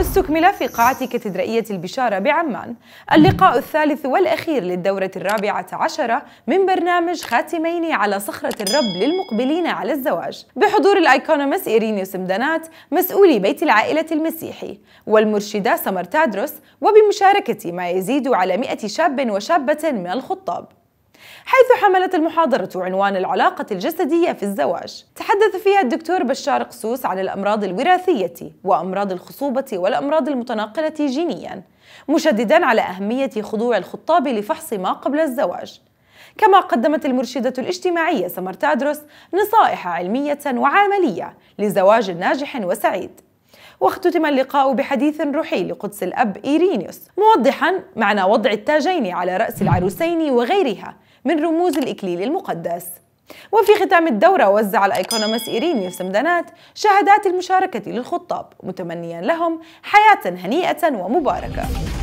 استكمل في قاعة كاتدرائية البشارة بعمان اللقاء الثالث والأخير للدورة الرابعة عشرة من برنامج خاتمين على صخرة الرب للمقبلين على الزواج بحضور الأيكونومس إيريني سمدانات مسؤولي بيت العائلة المسيحي والمرشدة سمر تادروس وبمشاركة ما يزيد على 100 شاب وشابة من الخطاب حيث حملت المحاضرة عنوان العلاقة الجسدية في الزواج تحدث فيها الدكتور بشار قسوس عن الأمراض الوراثية وأمراض الخصوبة والأمراض المتناقلة جينياً مشدداً على أهمية خضوع الخطاب لفحص ما قبل الزواج كما قدمت المرشدة الاجتماعية سمر تادرس نصائح علمية وعملية لزواج ناجح وسعيد واختتم اللقاء بحديث روحي لقدس الأب إيرينيوس موضحا معنى وضع التاجين على رأس العروسين وغيرها من رموز الإكليل المقدس وفي ختام الدورة وزع الأيكونومس إيرين سمدانات شهادات المشاركة للخطاب متمنيا لهم حياة هنيئة ومباركة